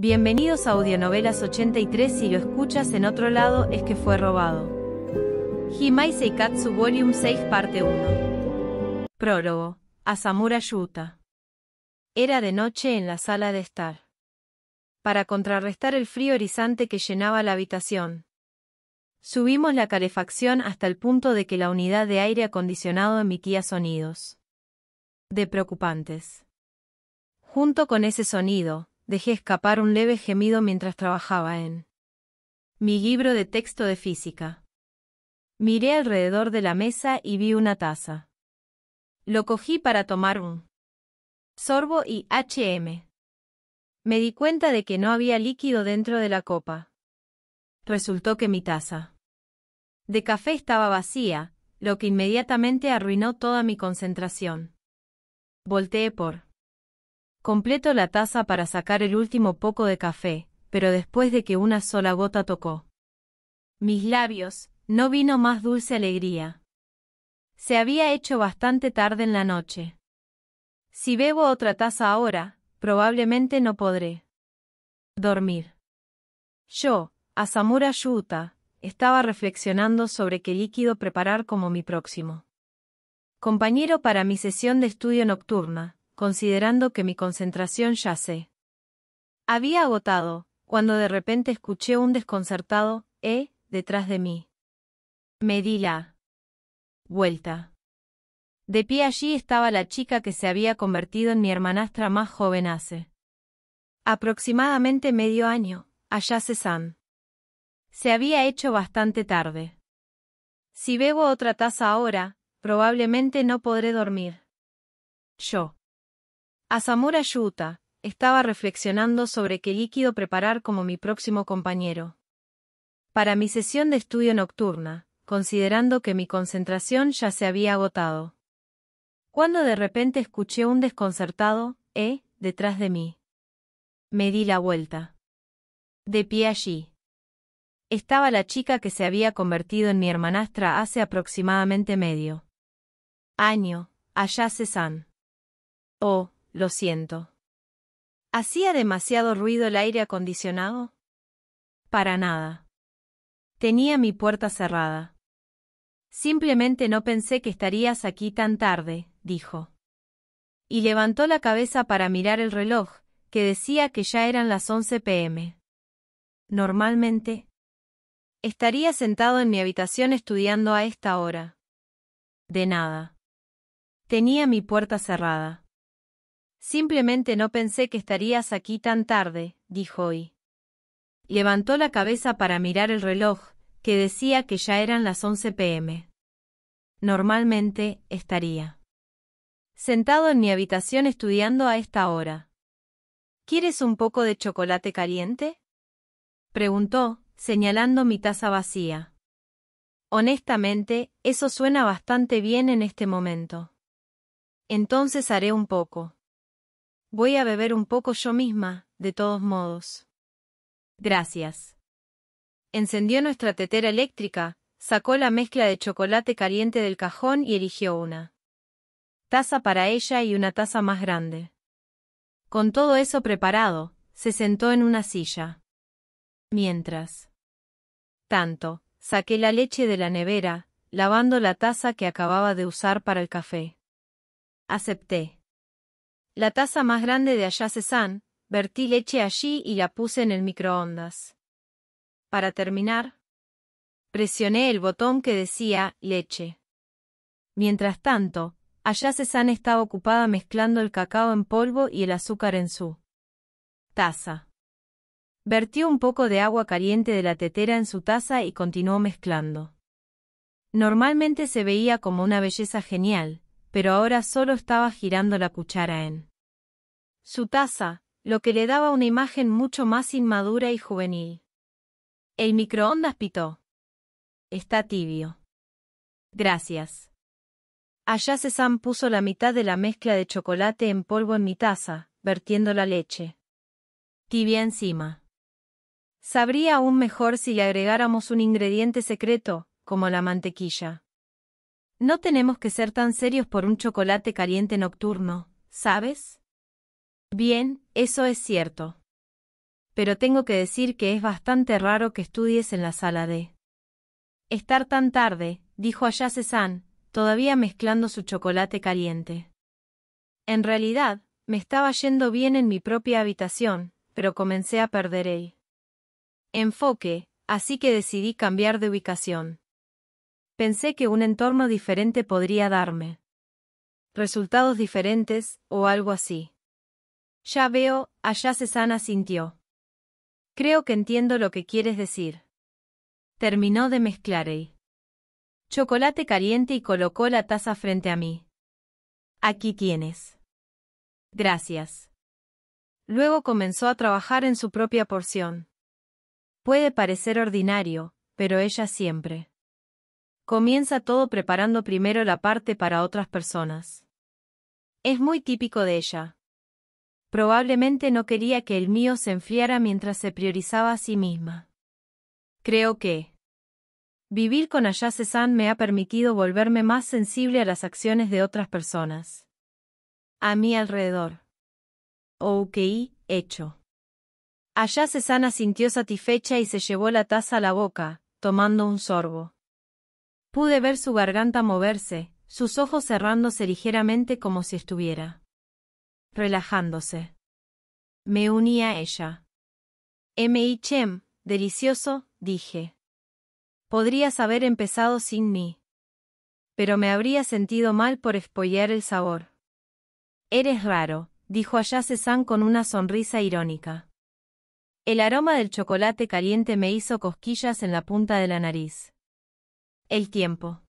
Bienvenidos a Audionovelas 83 si lo escuchas en otro lado es que fue robado. Himai Seikatsu Volume 6 Parte 1 Prólogo. Asamura Yuta. Era de noche en la sala de estar. Para contrarrestar el frío horizonte que llenaba la habitación. Subimos la calefacción hasta el punto de que la unidad de aire acondicionado emitía sonidos. De preocupantes. Junto con ese sonido, Dejé escapar un leve gemido mientras trabajaba en mi libro de texto de física. Miré alrededor de la mesa y vi una taza. Lo cogí para tomar un sorbo y HM. Me di cuenta de que no había líquido dentro de la copa. Resultó que mi taza de café estaba vacía, lo que inmediatamente arruinó toda mi concentración. Volteé por Completo la taza para sacar el último poco de café, pero después de que una sola gota tocó mis labios, no vino más dulce alegría. Se había hecho bastante tarde en la noche. Si bebo otra taza ahora, probablemente no podré dormir. Yo, Asamura Yuta, estaba reflexionando sobre qué líquido preparar como mi próximo compañero para mi sesión de estudio nocturna, considerando que mi concentración ya se había agotado, cuando de repente escuché un desconcertado, eh, detrás de mí. Me di la vuelta. De pie allí estaba la chica que se había convertido en mi hermanastra más joven hace aproximadamente medio año, allá san. Se había hecho bastante tarde. Si bebo otra taza ahora, probablemente no podré dormir. Yo Asamura Yuta, estaba reflexionando sobre qué líquido preparar como mi próximo compañero. Para mi sesión de estudio nocturna, considerando que mi concentración ya se había agotado. Cuando de repente escuché un desconcertado, eh, detrás de mí. Me di la vuelta. De pie allí. Estaba la chica que se había convertido en mi hermanastra hace aproximadamente medio año, allá san Oh, lo siento. ¿Hacía demasiado ruido el aire acondicionado? Para nada. Tenía mi puerta cerrada. Simplemente no pensé que estarías aquí tan tarde, dijo. Y levantó la cabeza para mirar el reloj, que decía que ya eran las 11 pm. Normalmente, estaría sentado en mi habitación estudiando a esta hora. De nada. Tenía mi puerta cerrada. Simplemente no pensé que estarías aquí tan tarde, dijo hoy. Levantó la cabeza para mirar el reloj, que decía que ya eran las 11 pm. Normalmente, estaría. Sentado en mi habitación estudiando a esta hora. ¿Quieres un poco de chocolate caliente? Preguntó, señalando mi taza vacía. Honestamente, eso suena bastante bien en este momento. Entonces haré un poco. Voy a beber un poco yo misma, de todos modos. Gracias. Encendió nuestra tetera eléctrica, sacó la mezcla de chocolate caliente del cajón y eligió una. Taza para ella y una taza más grande. Con todo eso preparado, se sentó en una silla. Mientras. Tanto, saqué la leche de la nevera, lavando la taza que acababa de usar para el café. Acepté. La taza más grande de Ayase-san, vertí leche allí y la puse en el microondas. Para terminar, presioné el botón que decía leche. Mientras tanto, Ayase-san estaba ocupada mezclando el cacao en polvo y el azúcar en su taza. Vertió un poco de agua caliente de la tetera en su taza y continuó mezclando. Normalmente se veía como una belleza genial, pero ahora solo estaba girando la cuchara en su taza, lo que le daba una imagen mucho más inmadura y juvenil. El microondas pitó. Está tibio. Gracias. Allá Sam puso la mitad de la mezcla de chocolate en polvo en mi taza, vertiendo la leche. Tibia encima. Sabría aún mejor si le agregáramos un ingrediente secreto, como la mantequilla. No tenemos que ser tan serios por un chocolate caliente nocturno, ¿sabes? Bien, eso es cierto. Pero tengo que decir que es bastante raro que estudies en la sala de... Estar tan tarde, dijo allá san todavía mezclando su chocolate caliente. En realidad, me estaba yendo bien en mi propia habitación, pero comencé a perder el enfoque, así que decidí cambiar de ubicación. Pensé que un entorno diferente podría darme. Resultados diferentes, o algo así. Ya veo, allá sana sintió. Creo que entiendo lo que quieres decir. Terminó de mezclar el chocolate caliente y colocó la taza frente a mí. Aquí tienes. Gracias. Luego comenzó a trabajar en su propia porción. Puede parecer ordinario, pero ella siempre Comienza todo preparando primero la parte para otras personas. Es muy típico de ella. Probablemente no quería que el mío se enfriara mientras se priorizaba a sí misma. Creo que vivir con Ayase San me ha permitido volverme más sensible a las acciones de otras personas. A mi alrededor. Ok, hecho. Ayase San sintió satisfecha y se llevó la taza a la boca, tomando un sorbo. Pude ver su garganta moverse, sus ojos cerrándose ligeramente como si estuviera relajándose. Me uní a ella. M. Chem, delicioso, dije. Podrías haber empezado sin mí. Pero me habría sentido mal por espollar el sabor. Eres raro, dijo Ayase San con una sonrisa irónica. El aroma del chocolate caliente me hizo cosquillas en la punta de la nariz. El tiempo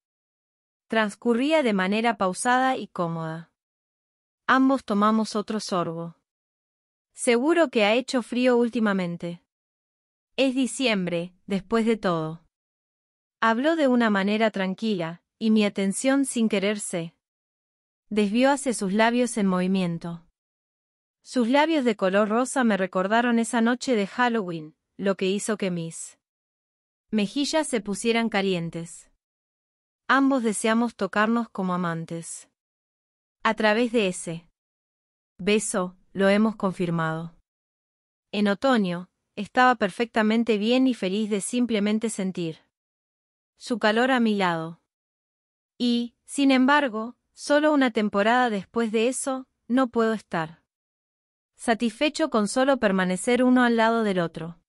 transcurría de manera pausada y cómoda. Ambos tomamos otro sorbo. Seguro que ha hecho frío últimamente. Es diciembre, después de todo. Habló de una manera tranquila, y mi atención sin quererse desvió hacia sus labios en movimiento. Sus labios de color rosa me recordaron esa noche de Halloween, lo que hizo que mis mejillas se pusieran calientes ambos deseamos tocarnos como amantes. A través de ese beso, lo hemos confirmado. En otoño, estaba perfectamente bien y feliz de simplemente sentir su calor a mi lado. Y, sin embargo, solo una temporada después de eso, no puedo estar satisfecho con solo permanecer uno al lado del otro.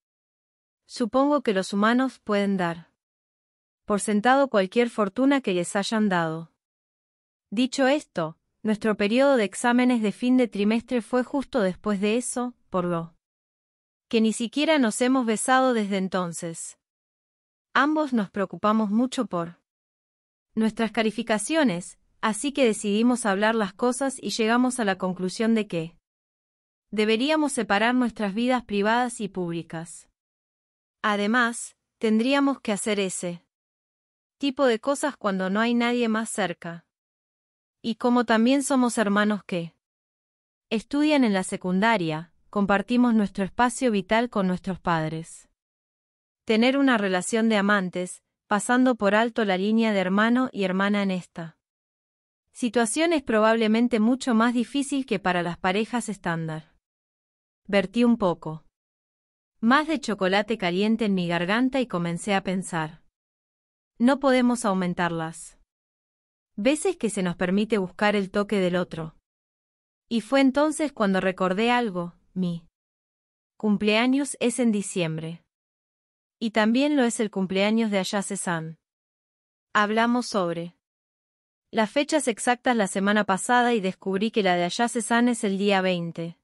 Supongo que los humanos pueden dar por sentado cualquier fortuna que les hayan dado. Dicho esto, nuestro periodo de exámenes de fin de trimestre fue justo después de eso, por lo que ni siquiera nos hemos besado desde entonces. Ambos nos preocupamos mucho por nuestras calificaciones, así que decidimos hablar las cosas y llegamos a la conclusión de que deberíamos separar nuestras vidas privadas y públicas. Además, tendríamos que hacer ese tipo de cosas cuando no hay nadie más cerca. Y como también somos hermanos que estudian en la secundaria, compartimos nuestro espacio vital con nuestros padres. Tener una relación de amantes, pasando por alto la línea de hermano y hermana en esta situación es probablemente mucho más difícil que para las parejas estándar. Vertí un poco más de chocolate caliente en mi garganta y comencé a pensar. No podemos aumentarlas. Veces que se nos permite buscar el toque del otro. Y fue entonces cuando recordé algo, mi cumpleaños es en diciembre. Y también lo es el cumpleaños de Ayase San. Hablamos sobre las fechas exactas la semana pasada y descubrí que la de Ayase San es el día 20.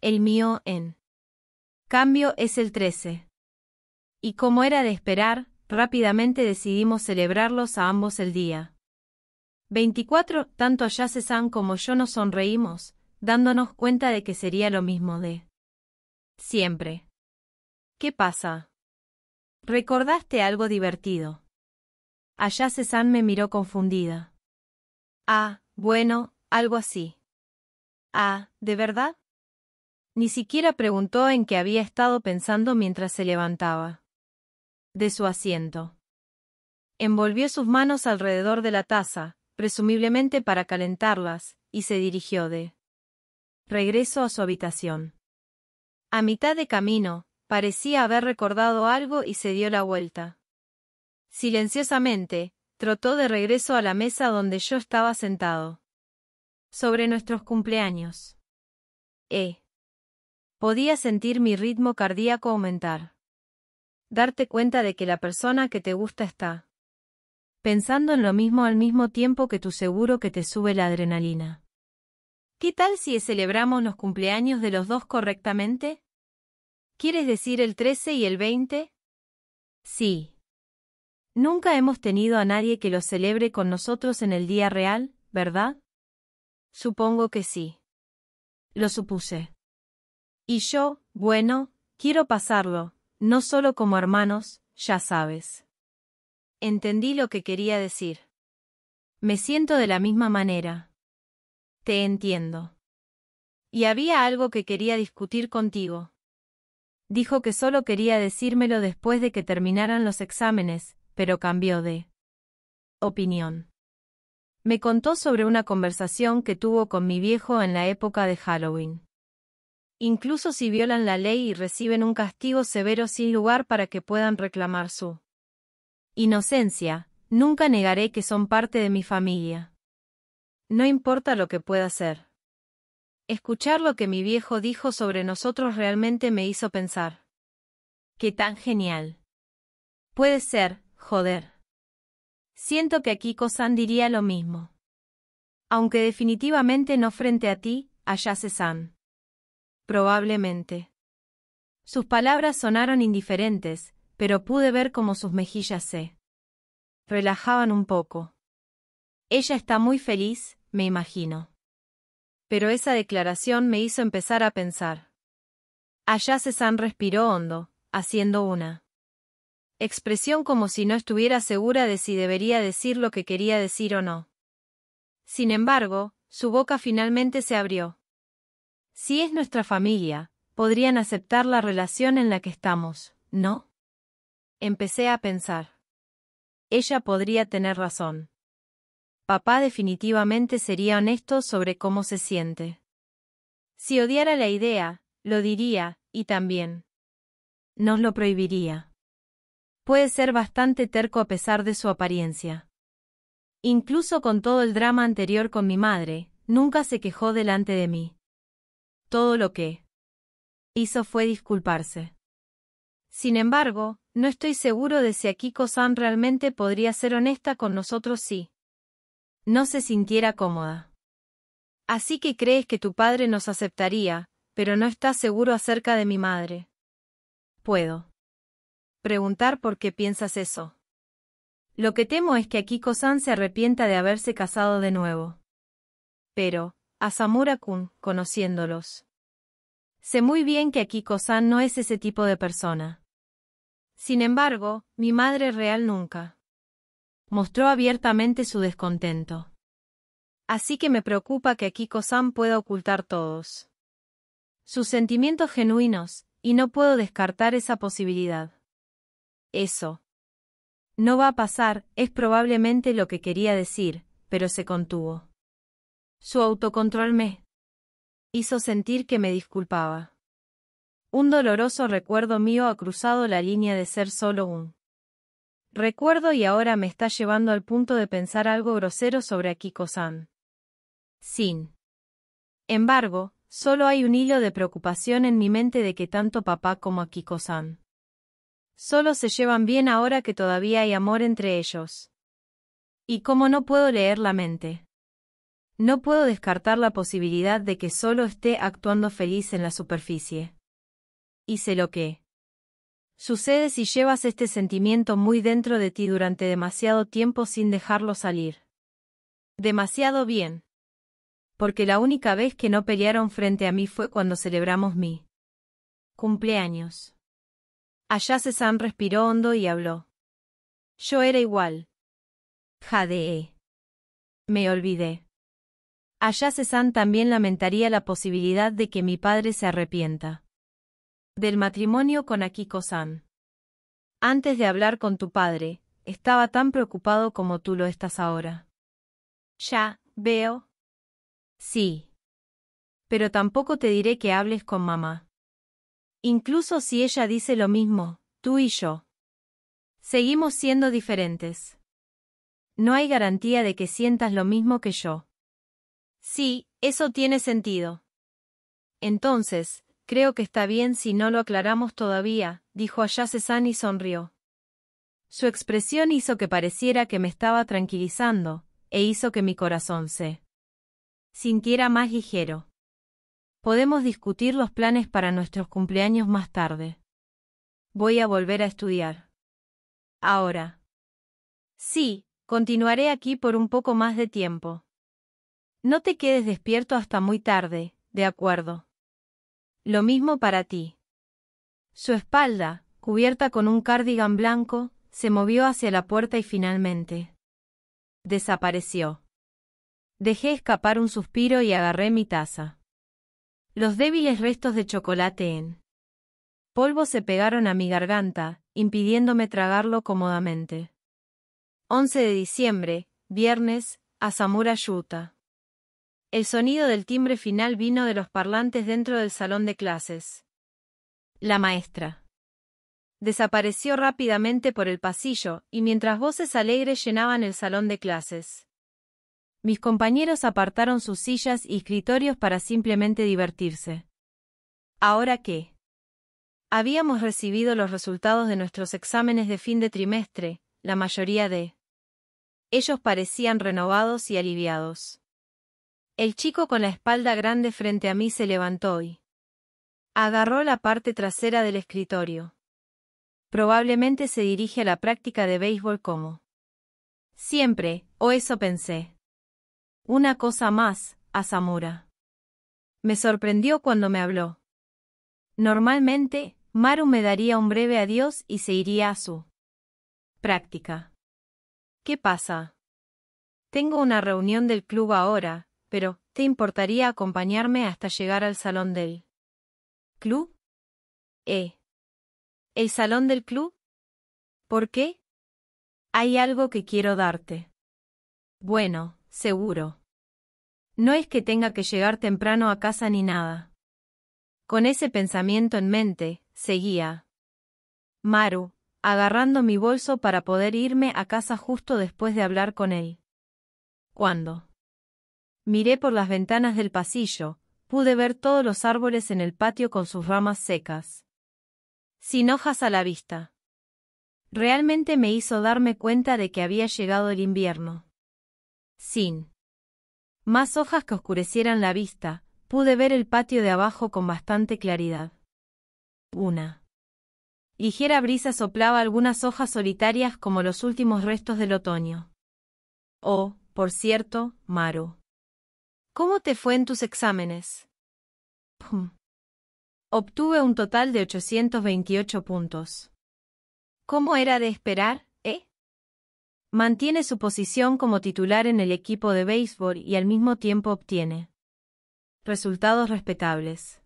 El mío en cambio es el 13. Y como era de esperar, Rápidamente decidimos celebrarlos a ambos el día. 24. Tanto allá san como yo nos sonreímos, dándonos cuenta de que sería lo mismo de siempre. ¿Qué pasa? Recordaste algo divertido. Ayase-san me miró confundida. Ah, bueno, algo así. Ah, ¿de verdad? Ni siquiera preguntó en qué había estado pensando mientras se levantaba de su asiento. Envolvió sus manos alrededor de la taza, presumiblemente para calentarlas, y se dirigió de regreso a su habitación. A mitad de camino, parecía haber recordado algo y se dio la vuelta. Silenciosamente, trotó de regreso a la mesa donde yo estaba sentado. Sobre nuestros cumpleaños. Eh. Podía sentir mi ritmo cardíaco aumentar darte cuenta de que la persona que te gusta está pensando en lo mismo al mismo tiempo que tu seguro que te sube la adrenalina. ¿Qué tal si celebramos los cumpleaños de los dos correctamente? ¿Quieres decir el 13 y el 20? Sí. Nunca hemos tenido a nadie que lo celebre con nosotros en el día real, ¿verdad? Supongo que sí. Lo supuse. Y yo, bueno, quiero pasarlo, no solo como hermanos, ya sabes. Entendí lo que quería decir. Me siento de la misma manera. Te entiendo. Y había algo que quería discutir contigo. Dijo que solo quería decírmelo después de que terminaran los exámenes, pero cambió de opinión. Me contó sobre una conversación que tuvo con mi viejo en la época de Halloween incluso si violan la ley y reciben un castigo severo sin lugar para que puedan reclamar su inocencia, nunca negaré que son parte de mi familia. No importa lo que pueda ser. Escuchar lo que mi viejo dijo sobre nosotros realmente me hizo pensar. ¡Qué tan genial! Puede ser, joder. Siento que aquí Kosan diría lo mismo. Aunque definitivamente no frente a ti, allá se San. Probablemente. Sus palabras sonaron indiferentes, pero pude ver cómo sus mejillas se relajaban un poco. Ella está muy feliz, me imagino. Pero esa declaración me hizo empezar a pensar. Allá san respiró hondo, haciendo una expresión como si no estuviera segura de si debería decir lo que quería decir o no. Sin embargo, su boca finalmente se abrió. Si es nuestra familia, podrían aceptar la relación en la que estamos, ¿no? Empecé a pensar. Ella podría tener razón. Papá definitivamente sería honesto sobre cómo se siente. Si odiara la idea, lo diría, y también. Nos lo prohibiría. Puede ser bastante terco a pesar de su apariencia. Incluso con todo el drama anterior con mi madre, nunca se quejó delante de mí todo lo que hizo fue disculparse. Sin embargo, no estoy seguro de si Akiko-san realmente podría ser honesta con nosotros si no se sintiera cómoda. Así que crees que tu padre nos aceptaría, pero no estás seguro acerca de mi madre. Puedo preguntar por qué piensas eso. Lo que temo es que Akiko-san se arrepienta de haberse casado de nuevo. Pero, a samura conociéndolos. Sé muy bien que Akiko-san no es ese tipo de persona. Sin embargo, mi madre real nunca. Mostró abiertamente su descontento. Así que me preocupa que Akiko-san pueda ocultar todos. Sus sentimientos genuinos, y no puedo descartar esa posibilidad. Eso. No va a pasar, es probablemente lo que quería decir, pero se contuvo. Su autocontrol me hizo sentir que me disculpaba. Un doloroso recuerdo mío ha cruzado la línea de ser solo un recuerdo y ahora me está llevando al punto de pensar algo grosero sobre Akiko-san. Sin embargo, solo hay un hilo de preocupación en mi mente de que tanto papá como Akiko-san solo se llevan bien ahora que todavía hay amor entre ellos. ¿Y cómo no puedo leer la mente? No puedo descartar la posibilidad de que solo esté actuando feliz en la superficie. Hice lo que. Sucede si llevas este sentimiento muy dentro de ti durante demasiado tiempo sin dejarlo salir. Demasiado bien. Porque la única vez que no pelearon frente a mí fue cuando celebramos mi cumpleaños. Allá Cezanne respiró hondo y habló. Yo era igual. Jadeé. Me olvidé. Allá san también lamentaría la posibilidad de que mi padre se arrepienta. Del matrimonio con Akiko-san. Antes de hablar con tu padre, estaba tan preocupado como tú lo estás ahora. Ya, veo. Sí. Pero tampoco te diré que hables con mamá. Incluso si ella dice lo mismo, tú y yo. Seguimos siendo diferentes. No hay garantía de que sientas lo mismo que yo. Sí, eso tiene sentido. Entonces, creo que está bien si no lo aclaramos todavía, dijo Ayase-san y sonrió. Su expresión hizo que pareciera que me estaba tranquilizando, e hizo que mi corazón se sintiera más ligero. Podemos discutir los planes para nuestros cumpleaños más tarde. Voy a volver a estudiar. Ahora. Sí, continuaré aquí por un poco más de tiempo. No te quedes despierto hasta muy tarde, de acuerdo. Lo mismo para ti. Su espalda, cubierta con un cardigan blanco, se movió hacia la puerta y finalmente desapareció. Dejé escapar un suspiro y agarré mi taza. Los débiles restos de chocolate en polvo se pegaron a mi garganta, impidiéndome tragarlo cómodamente. 11 de diciembre, viernes, Zamura Yuta. El sonido del timbre final vino de los parlantes dentro del salón de clases. La maestra. Desapareció rápidamente por el pasillo, y mientras voces alegres llenaban el salón de clases. Mis compañeros apartaron sus sillas y escritorios para simplemente divertirse. ¿Ahora qué? Habíamos recibido los resultados de nuestros exámenes de fin de trimestre, la mayoría de ellos parecían renovados y aliviados. El chico con la espalda grande frente a mí se levantó y agarró la parte trasera del escritorio. Probablemente se dirige a la práctica de béisbol como siempre, o eso pensé. Una cosa más, a Zamora. Me sorprendió cuando me habló. Normalmente, Maru me daría un breve adiós y se iría a su práctica. ¿Qué pasa? Tengo una reunión del club ahora, pero, ¿te importaría acompañarme hasta llegar al salón del club? ¿Eh? ¿El salón del club? ¿Por qué? Hay algo que quiero darte. Bueno, seguro. No es que tenga que llegar temprano a casa ni nada. Con ese pensamiento en mente, seguía. Maru, agarrando mi bolso para poder irme a casa justo después de hablar con él. ¿Cuándo? Miré por las ventanas del pasillo, pude ver todos los árboles en el patio con sus ramas secas. Sin hojas a la vista. Realmente me hizo darme cuenta de que había llegado el invierno. Sin más hojas que oscurecieran la vista, pude ver el patio de abajo con bastante claridad. Una ligera brisa soplaba algunas hojas solitarias como los últimos restos del otoño. Oh, por cierto, Maro. ¿Cómo te fue en tus exámenes? Obtuve un total de 828 puntos. ¿Cómo era de esperar, eh? Mantiene su posición como titular en el equipo de béisbol y al mismo tiempo obtiene resultados respetables.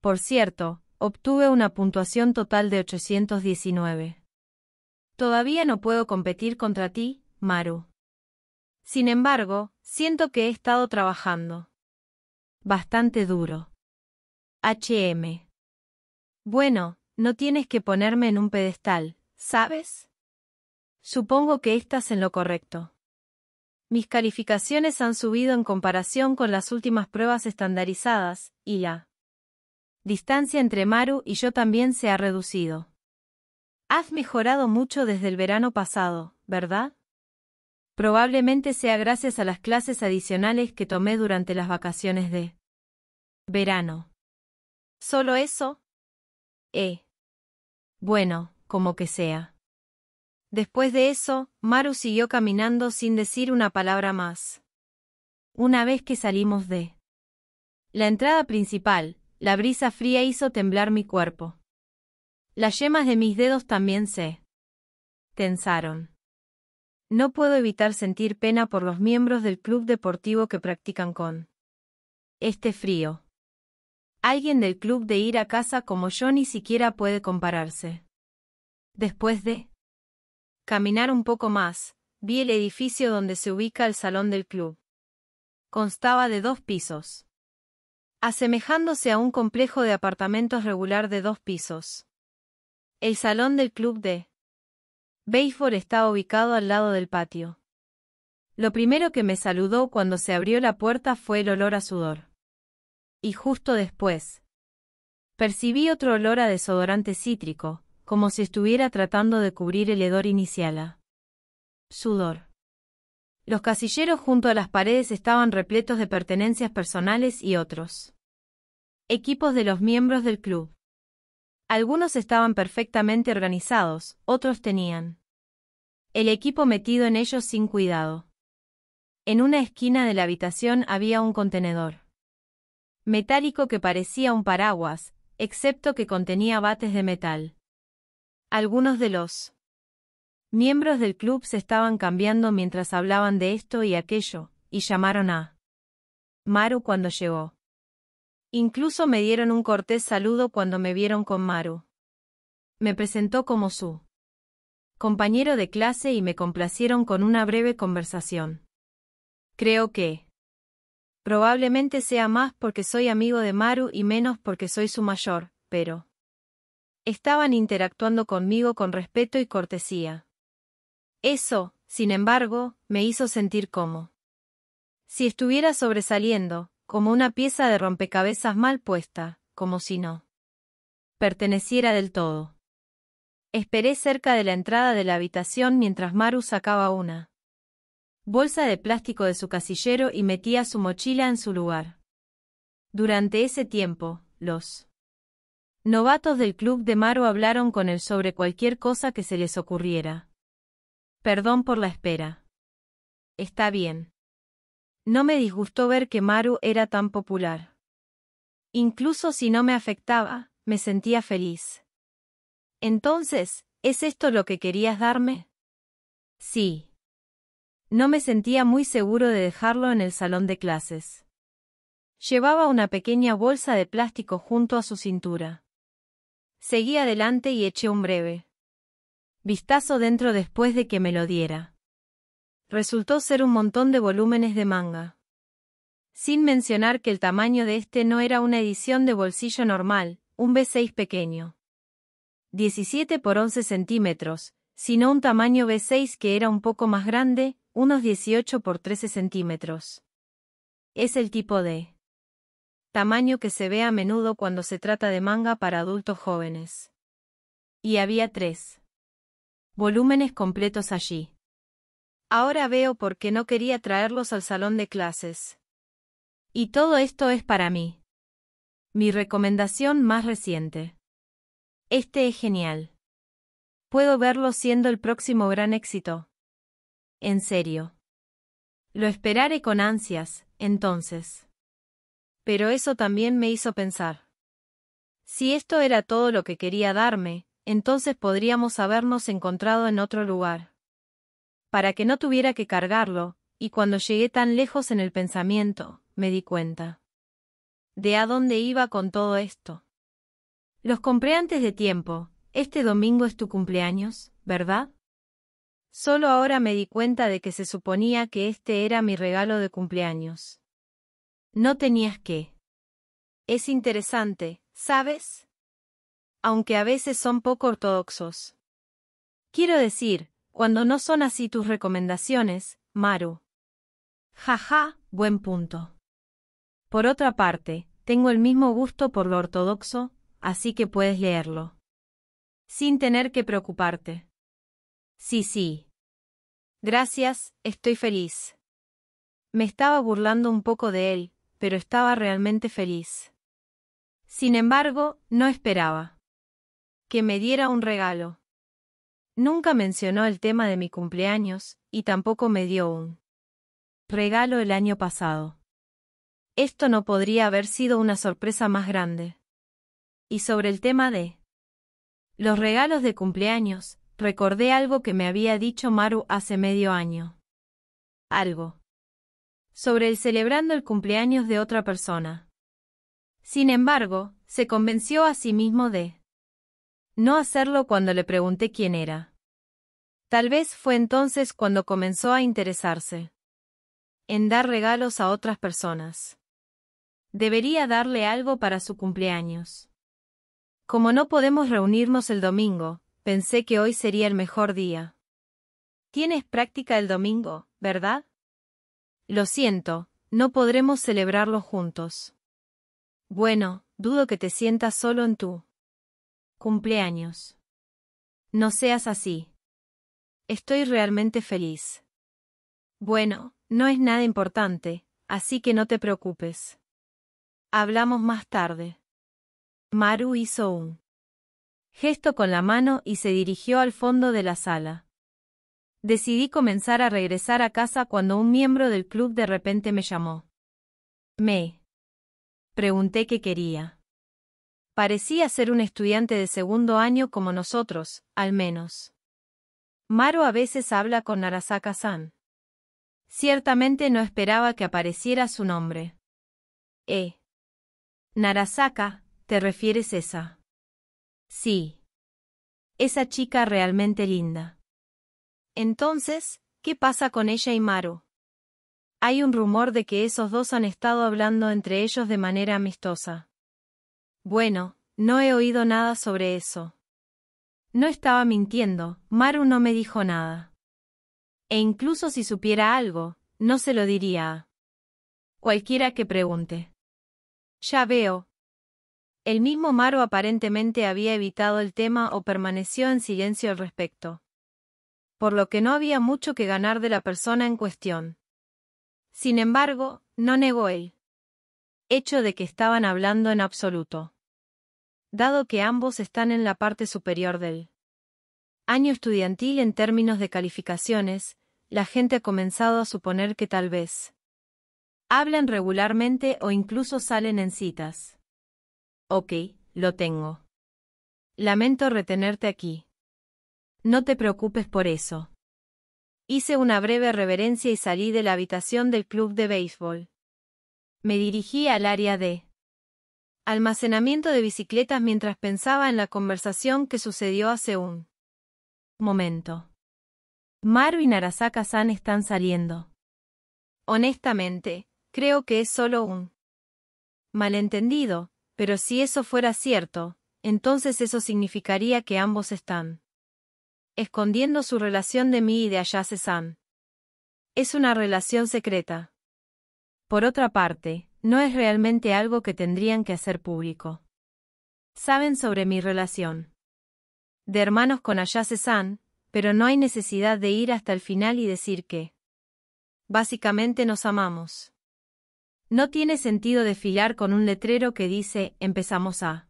Por cierto, obtuve una puntuación total de 819. Todavía no puedo competir contra ti, Maru. Sin embargo, Siento que he estado trabajando. Bastante duro. HM. Bueno, no tienes que ponerme en un pedestal, ¿sabes? Supongo que estás en lo correcto. Mis calificaciones han subido en comparación con las últimas pruebas estandarizadas, y la distancia entre Maru y yo también se ha reducido. Has mejorado mucho desde el verano pasado, ¿verdad? Probablemente sea gracias a las clases adicionales que tomé durante las vacaciones de verano. ¿Solo eso? Eh. Bueno, como que sea. Después de eso, Maru siguió caminando sin decir una palabra más. Una vez que salimos de la entrada principal, la brisa fría hizo temblar mi cuerpo. Las yemas de mis dedos también se tensaron. No puedo evitar sentir pena por los miembros del club deportivo que practican con este frío. Alguien del club de ir a casa como yo ni siquiera puede compararse. Después de caminar un poco más, vi el edificio donde se ubica el salón del club. Constaba de dos pisos. Asemejándose a un complejo de apartamentos regular de dos pisos. El salón del club de Bayford estaba ubicado al lado del patio. Lo primero que me saludó cuando se abrió la puerta fue el olor a sudor. Y justo después. Percibí otro olor a desodorante cítrico, como si estuviera tratando de cubrir el hedor inicial a ah, sudor. Los casilleros junto a las paredes estaban repletos de pertenencias personales y otros equipos de los miembros del club. Algunos estaban perfectamente organizados, otros tenían el equipo metido en ellos sin cuidado. En una esquina de la habitación había un contenedor metálico que parecía un paraguas, excepto que contenía bates de metal. Algunos de los miembros del club se estaban cambiando mientras hablaban de esto y aquello, y llamaron a Maru cuando llegó. Incluso me dieron un cortés saludo cuando me vieron con Maru. Me presentó como su compañero de clase y me complacieron con una breve conversación. Creo que probablemente sea más porque soy amigo de Maru y menos porque soy su mayor, pero estaban interactuando conmigo con respeto y cortesía. Eso, sin embargo, me hizo sentir como si estuviera sobresaliendo, como una pieza de rompecabezas mal puesta, como si no perteneciera del todo. Esperé cerca de la entrada de la habitación mientras Maru sacaba una bolsa de plástico de su casillero y metía su mochila en su lugar. Durante ese tiempo, los novatos del club de Maru hablaron con él sobre cualquier cosa que se les ocurriera. Perdón por la espera. Está bien. No me disgustó ver que Maru era tan popular. Incluso si no me afectaba, me sentía feliz. Entonces, ¿es esto lo que querías darme? Sí. No me sentía muy seguro de dejarlo en el salón de clases. Llevaba una pequeña bolsa de plástico junto a su cintura. Seguí adelante y eché un breve vistazo dentro después de que me lo diera. Resultó ser un montón de volúmenes de manga. Sin mencionar que el tamaño de este no era una edición de bolsillo normal, un B6 pequeño. 17 por 11 centímetros, sino un tamaño B6 que era un poco más grande, unos 18 por 13 centímetros. Es el tipo de tamaño que se ve a menudo cuando se trata de manga para adultos jóvenes. Y había tres volúmenes completos allí. Ahora veo por qué no quería traerlos al salón de clases. Y todo esto es para mí. Mi recomendación más reciente. Este es genial. Puedo verlo siendo el próximo gran éxito. En serio. Lo esperaré con ansias, entonces. Pero eso también me hizo pensar. Si esto era todo lo que quería darme, entonces podríamos habernos encontrado en otro lugar para que no tuviera que cargarlo, y cuando llegué tan lejos en el pensamiento, me di cuenta. ¿De a dónde iba con todo esto? Los compré antes de tiempo. Este domingo es tu cumpleaños, ¿verdad? Solo ahora me di cuenta de que se suponía que este era mi regalo de cumpleaños. No tenías que. Es interesante, ¿sabes? Aunque a veces son poco ortodoxos. Quiero decir, cuando no son así tus recomendaciones, Maru. Jaja, buen punto. Por otra parte, tengo el mismo gusto por lo ortodoxo, así que puedes leerlo. Sin tener que preocuparte. Sí, sí. Gracias, estoy feliz. Me estaba burlando un poco de él, pero estaba realmente feliz. Sin embargo, no esperaba que me diera un regalo. Nunca mencionó el tema de mi cumpleaños, y tampoco me dio un regalo el año pasado. Esto no podría haber sido una sorpresa más grande. Y sobre el tema de los regalos de cumpleaños, recordé algo que me había dicho Maru hace medio año. Algo. Sobre el celebrando el cumpleaños de otra persona. Sin embargo, se convenció a sí mismo de no hacerlo cuando le pregunté quién era. Tal vez fue entonces cuando comenzó a interesarse en dar regalos a otras personas. Debería darle algo para su cumpleaños. Como no podemos reunirnos el domingo, pensé que hoy sería el mejor día. Tienes práctica el domingo, ¿verdad? Lo siento, no podremos celebrarlo juntos. Bueno, dudo que te sientas solo en tú. Cumpleaños. No seas así. Estoy realmente feliz. Bueno, no es nada importante, así que no te preocupes. Hablamos más tarde. Maru hizo un gesto con la mano y se dirigió al fondo de la sala. Decidí comenzar a regresar a casa cuando un miembro del club de repente me llamó. Me pregunté qué quería. Parecía ser un estudiante de segundo año como nosotros, al menos. Maro a veces habla con Narasaka-san. Ciertamente no esperaba que apareciera su nombre. Eh. Narasaka, ¿te refieres esa? Sí. Esa chica realmente linda. Entonces, ¿qué pasa con ella y Maru? Hay un rumor de que esos dos han estado hablando entre ellos de manera amistosa. Bueno, no he oído nada sobre eso. No estaba mintiendo, Maru no me dijo nada. E incluso si supiera algo, no se lo diría cualquiera que pregunte. Ya veo. El mismo Maru aparentemente había evitado el tema o permaneció en silencio al respecto. Por lo que no había mucho que ganar de la persona en cuestión. Sin embargo, no negó el hecho de que estaban hablando en absoluto dado que ambos están en la parte superior del año estudiantil en términos de calificaciones, la gente ha comenzado a suponer que tal vez hablan regularmente o incluso salen en citas. Ok, lo tengo. Lamento retenerte aquí. No te preocupes por eso. Hice una breve reverencia y salí de la habitación del club de béisbol. Me dirigí al área de Almacenamiento de bicicletas mientras pensaba en la conversación que sucedió hace un momento. Maru y Narasaka-san están saliendo. Honestamente, creo que es solo un malentendido, pero si eso fuera cierto, entonces eso significaría que ambos están escondiendo su relación de mí y de Ayase-san. Es una relación secreta. Por otra parte, no es realmente algo que tendrían que hacer público. Saben sobre mi relación. De hermanos con Ayase-san, pero no hay necesidad de ir hasta el final y decir que. Básicamente nos amamos. No tiene sentido desfilar con un letrero que dice empezamos a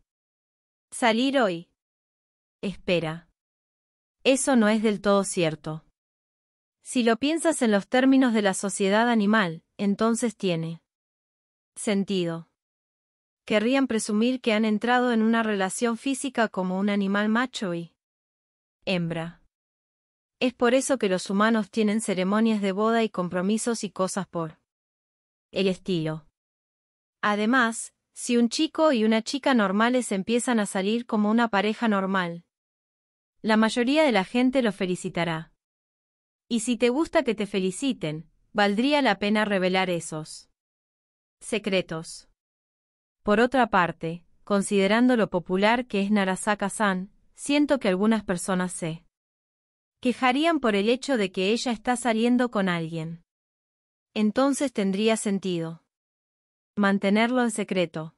salir hoy. Espera. Eso no es del todo cierto. Si lo piensas en los términos de la sociedad animal, entonces tiene sentido. Querrían presumir que han entrado en una relación física como un animal macho y hembra. Es por eso que los humanos tienen ceremonias de boda y compromisos y cosas por el estilo. Además, si un chico y una chica normales empiezan a salir como una pareja normal, la mayoría de la gente lo felicitará. Y si te gusta que te feliciten, valdría la pena revelar esos secretos. Por otra parte, considerando lo popular que es Narasaka-san, siento que algunas personas se quejarían por el hecho de que ella está saliendo con alguien. Entonces tendría sentido mantenerlo en secreto.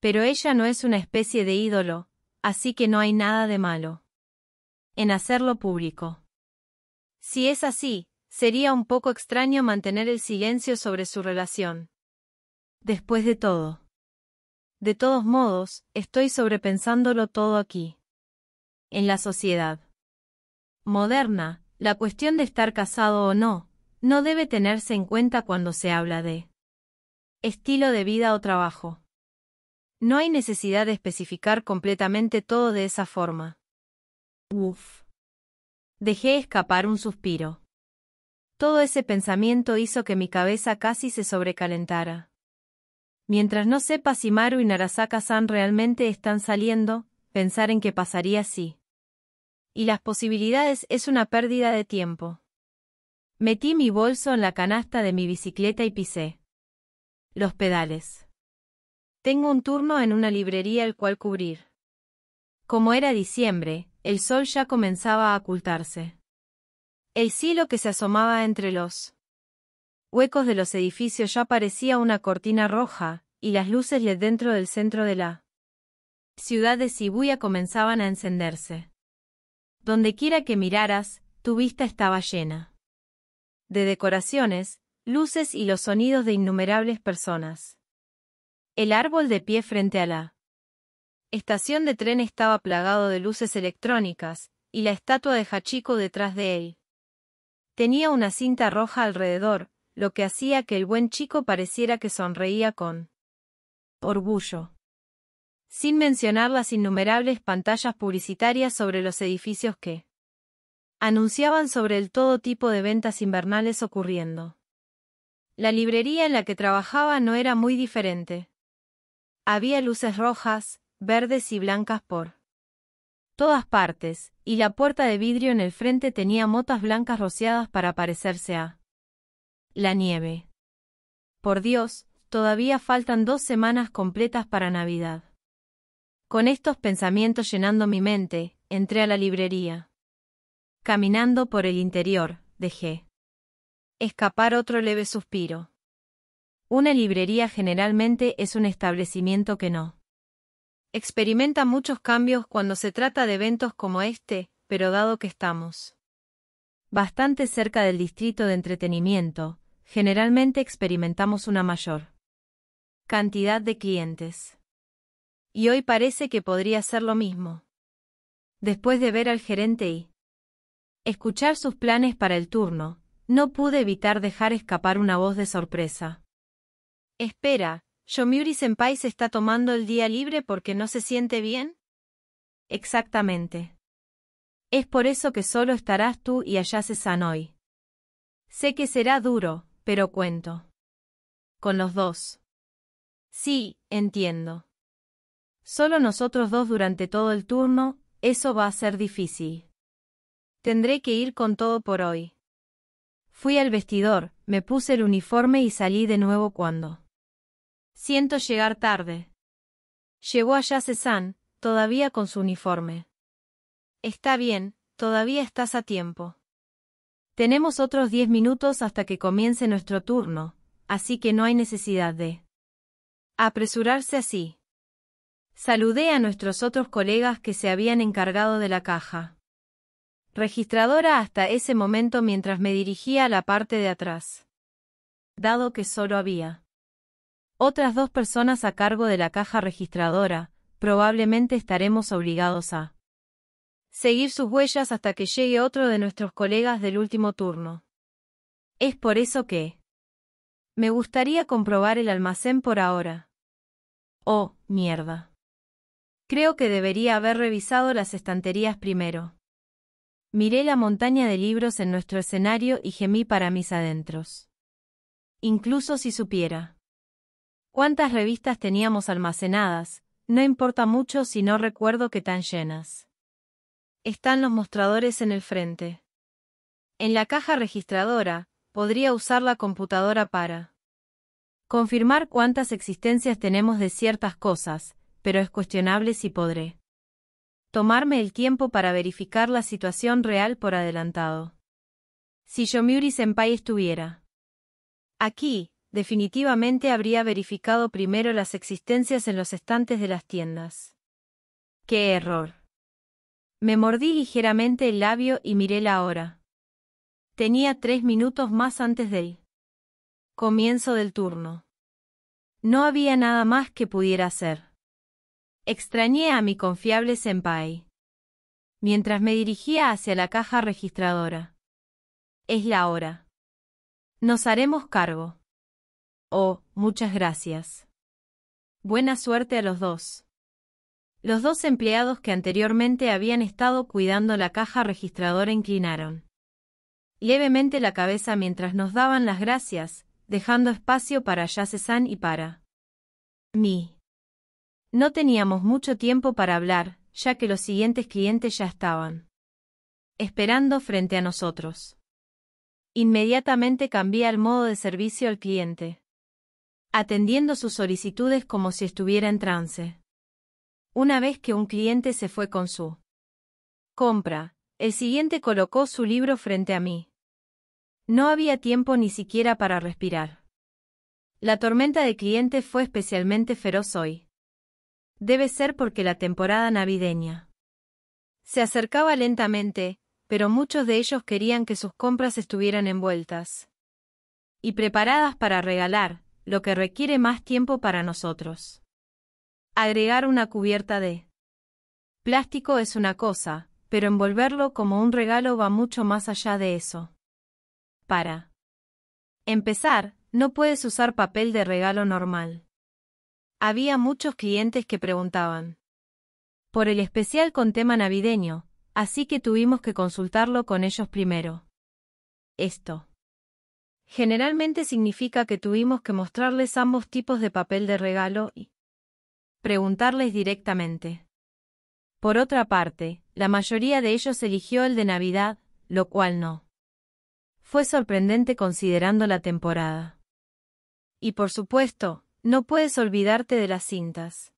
Pero ella no es una especie de ídolo, así que no hay nada de malo en hacerlo público. Si es así, sería un poco extraño mantener el silencio sobre su relación. Después de todo. De todos modos, estoy sobrepensándolo todo aquí. En la sociedad moderna, la cuestión de estar casado o no, no debe tenerse en cuenta cuando se habla de estilo de vida o trabajo. No hay necesidad de especificar completamente todo de esa forma. Uf. Dejé escapar un suspiro. Todo ese pensamiento hizo que mi cabeza casi se sobrecalentara. Mientras no sepa si Maru y Narasaka-san realmente están saliendo, pensar en que pasaría si. Y las posibilidades es una pérdida de tiempo. Metí mi bolso en la canasta de mi bicicleta y pisé. Los pedales. Tengo un turno en una librería el cual cubrir. Como era diciembre, el sol ya comenzaba a ocultarse. El cielo que se asomaba entre los huecos de los edificios ya parecía una cortina roja, y las luces de dentro del centro de la ciudad de Sibuya comenzaban a encenderse. Donde quiera que miraras, tu vista estaba llena de decoraciones, luces y los sonidos de innumerables personas. El árbol de pie frente a la estación de tren estaba plagado de luces electrónicas, y la estatua de Hachiko detrás de él. Tenía una cinta roja alrededor, lo que hacía que el buen chico pareciera que sonreía con orgullo. Sin mencionar las innumerables pantallas publicitarias sobre los edificios que anunciaban sobre el todo tipo de ventas invernales ocurriendo. La librería en la que trabajaba no era muy diferente. Había luces rojas, verdes y blancas por todas partes, y la puerta de vidrio en el frente tenía motas blancas rociadas para parecerse a la nieve. Por Dios, todavía faltan dos semanas completas para Navidad. Con estos pensamientos llenando mi mente, entré a la librería. Caminando por el interior, dejé escapar otro leve suspiro. Una librería generalmente es un establecimiento que no experimenta muchos cambios cuando se trata de eventos como este, pero dado que estamos bastante cerca del distrito de entretenimiento, generalmente experimentamos una mayor cantidad de clientes. Y hoy parece que podría ser lo mismo. Después de ver al gerente y escuchar sus planes para el turno, no pude evitar dejar escapar una voz de sorpresa. Espera, Yomiuri Senpai se está tomando el día libre porque no se siente bien? Exactamente. Es por eso que solo estarás tú y se san hoy. Sé que será duro, pero cuento. Con los dos. Sí, entiendo. Solo nosotros dos durante todo el turno, eso va a ser difícil. Tendré que ir con todo por hoy. Fui al vestidor, me puse el uniforme y salí de nuevo cuando. Siento llegar tarde. Llegó allá Cezanne, todavía con su uniforme. Está bien, todavía estás a tiempo. Tenemos otros diez minutos hasta que comience nuestro turno, así que no hay necesidad de apresurarse así. Saludé a nuestros otros colegas que se habían encargado de la caja. Registradora hasta ese momento mientras me dirigía a la parte de atrás. Dado que solo había otras dos personas a cargo de la caja registradora, probablemente estaremos obligados a seguir sus huellas hasta que llegue otro de nuestros colegas del último turno. Es por eso que... Me gustaría comprobar el almacén por ahora. Oh, mierda. Creo que debería haber revisado las estanterías primero. Miré la montaña de libros en nuestro escenario y gemí para mis adentros. Incluso si supiera. ¿Cuántas revistas teníamos almacenadas? No importa mucho si no recuerdo que tan llenas están los mostradores en el frente. En la caja registradora, podría usar la computadora para confirmar cuántas existencias tenemos de ciertas cosas, pero es cuestionable si podré tomarme el tiempo para verificar la situación real por adelantado. Si Yomiuri Senpai estuviera aquí, definitivamente habría verificado primero las existencias en los estantes de las tiendas. ¡Qué error! Me mordí ligeramente el labio y miré la hora. Tenía tres minutos más antes del comienzo del turno. No había nada más que pudiera hacer. Extrañé a mi confiable senpai. Mientras me dirigía hacia la caja registradora. Es la hora. Nos haremos cargo. Oh, muchas gracias. Buena suerte a los dos. Los dos empleados que anteriormente habían estado cuidando la caja registradora inclinaron levemente la cabeza mientras nos daban las gracias, dejando espacio para Yasezán y para mí. No teníamos mucho tiempo para hablar, ya que los siguientes clientes ya estaban esperando frente a nosotros. Inmediatamente cambié el modo de servicio al cliente, atendiendo sus solicitudes como si estuviera en trance. Una vez que un cliente se fue con su compra, el siguiente colocó su libro frente a mí. No había tiempo ni siquiera para respirar. La tormenta de clientes fue especialmente feroz hoy. Debe ser porque la temporada navideña se acercaba lentamente, pero muchos de ellos querían que sus compras estuvieran envueltas y preparadas para regalar, lo que requiere más tiempo para nosotros. Agregar una cubierta de plástico es una cosa, pero envolverlo como un regalo va mucho más allá de eso. Para empezar, no puedes usar papel de regalo normal. Había muchos clientes que preguntaban por el especial con tema navideño, así que tuvimos que consultarlo con ellos primero. Esto generalmente significa que tuvimos que mostrarles ambos tipos de papel de regalo y preguntarles directamente. Por otra parte, la mayoría de ellos eligió el de Navidad, lo cual no. Fue sorprendente considerando la temporada. Y por supuesto, no puedes olvidarte de las cintas.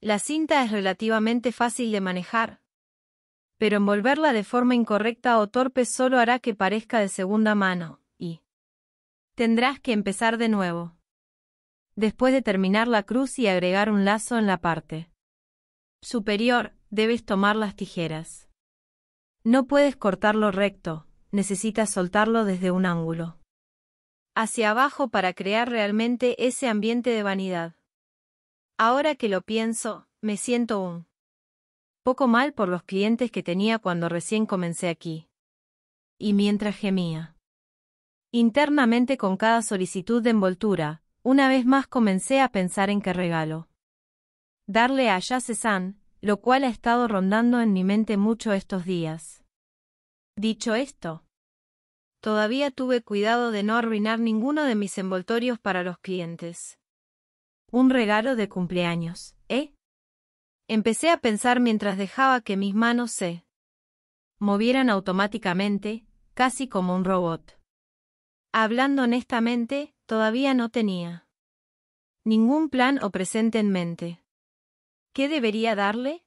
La cinta es relativamente fácil de manejar, pero envolverla de forma incorrecta o torpe solo hará que parezca de segunda mano, y tendrás que empezar de nuevo después de terminar la cruz y agregar un lazo en la parte superior, debes tomar las tijeras. No puedes cortarlo recto, necesitas soltarlo desde un ángulo. Hacia abajo para crear realmente ese ambiente de vanidad. Ahora que lo pienso, me siento un poco mal por los clientes que tenía cuando recién comencé aquí. Y mientras gemía internamente con cada solicitud de envoltura, una vez más comencé a pensar en qué regalo. Darle a Yasezán, lo cual ha estado rondando en mi mente mucho estos días. Dicho esto, todavía tuve cuidado de no arruinar ninguno de mis envoltorios para los clientes. Un regalo de cumpleaños, ¿eh? Empecé a pensar mientras dejaba que mis manos se movieran automáticamente, casi como un robot. Hablando honestamente, Todavía no tenía ningún plan o presente en mente. ¿Qué debería darle?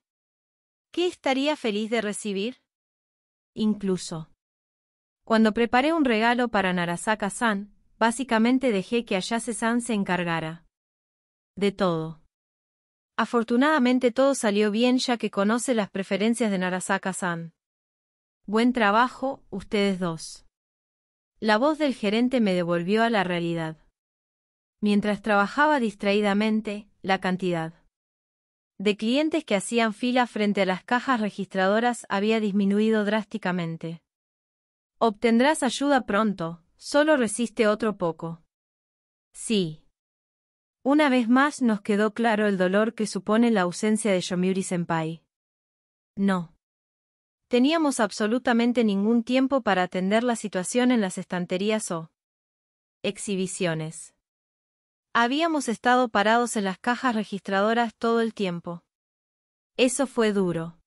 ¿Qué estaría feliz de recibir? Incluso. Cuando preparé un regalo para Narasaka-san, básicamente dejé que Ayase-san se encargara de todo. Afortunadamente todo salió bien ya que conoce las preferencias de Narasaka-san. Buen trabajo, ustedes dos. La voz del gerente me devolvió a la realidad. Mientras trabajaba distraídamente, la cantidad de clientes que hacían fila frente a las cajas registradoras había disminuido drásticamente. Obtendrás ayuda pronto, solo resiste otro poco. Sí. Una vez más nos quedó claro el dolor que supone la ausencia de Yomiuri Senpai. No. Teníamos absolutamente ningún tiempo para atender la situación en las estanterías o exhibiciones. Habíamos estado parados en las cajas registradoras todo el tiempo. Eso fue duro.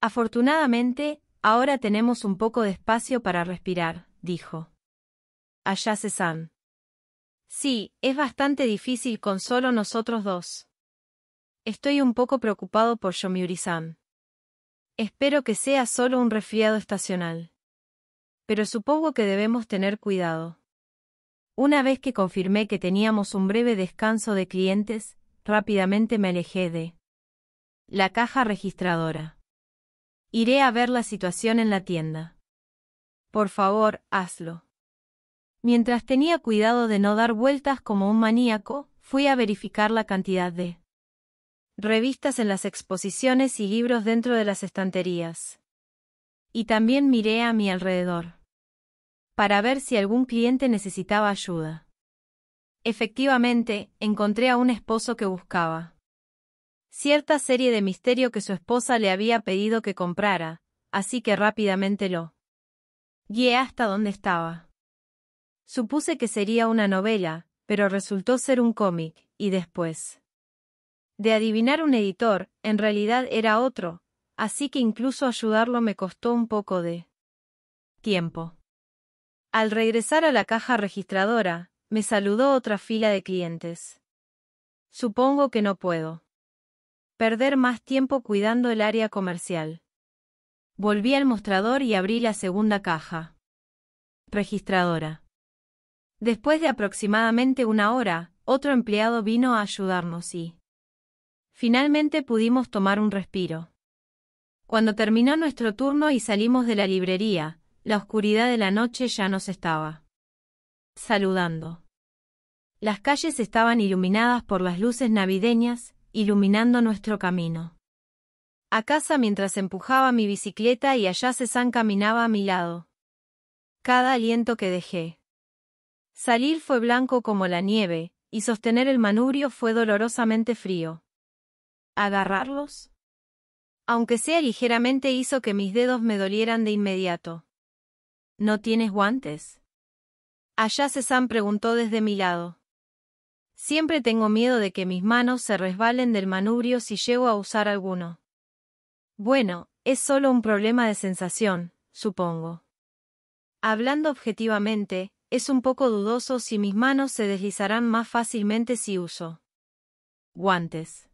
Afortunadamente, ahora tenemos un poco de espacio para respirar, dijo. Allá se san. Sí, es bastante difícil con solo nosotros dos. Estoy un poco preocupado por yomiuri Espero que sea solo un resfriado estacional. Pero supongo que debemos tener cuidado. Una vez que confirmé que teníamos un breve descanso de clientes, rápidamente me alejé de la caja registradora. Iré a ver la situación en la tienda. Por favor, hazlo. Mientras tenía cuidado de no dar vueltas como un maníaco, fui a verificar la cantidad de revistas en las exposiciones y libros dentro de las estanterías. Y también miré a mi alrededor. Para ver si algún cliente necesitaba ayuda. Efectivamente, encontré a un esposo que buscaba. Cierta serie de misterio que su esposa le había pedido que comprara, así que rápidamente lo guié hasta donde estaba. Supuse que sería una novela, pero resultó ser un cómic, y después de adivinar un editor, en realidad era otro, así que incluso ayudarlo me costó un poco de tiempo. Al regresar a la caja registradora, me saludó otra fila de clientes. Supongo que no puedo. Perder más tiempo cuidando el área comercial. Volví al mostrador y abrí la segunda caja. Registradora. Después de aproximadamente una hora, otro empleado vino a ayudarnos y Finalmente pudimos tomar un respiro. Cuando terminó nuestro turno y salimos de la librería, la oscuridad de la noche ya nos estaba saludando. Las calles estaban iluminadas por las luces navideñas, iluminando nuestro camino. A casa mientras empujaba mi bicicleta y allá Cezanne caminaba a mi lado. Cada aliento que dejé. Salir fue blanco como la nieve, y sostener el manubrio fue dolorosamente frío. ¿Agarrarlos? Aunque sea ligeramente hizo que mis dedos me dolieran de inmediato. ¿No tienes guantes? Allá Cezanne preguntó desde mi lado. Siempre tengo miedo de que mis manos se resbalen del manubrio si llego a usar alguno. Bueno, es solo un problema de sensación, supongo. Hablando objetivamente, es un poco dudoso si mis manos se deslizarán más fácilmente si uso guantes.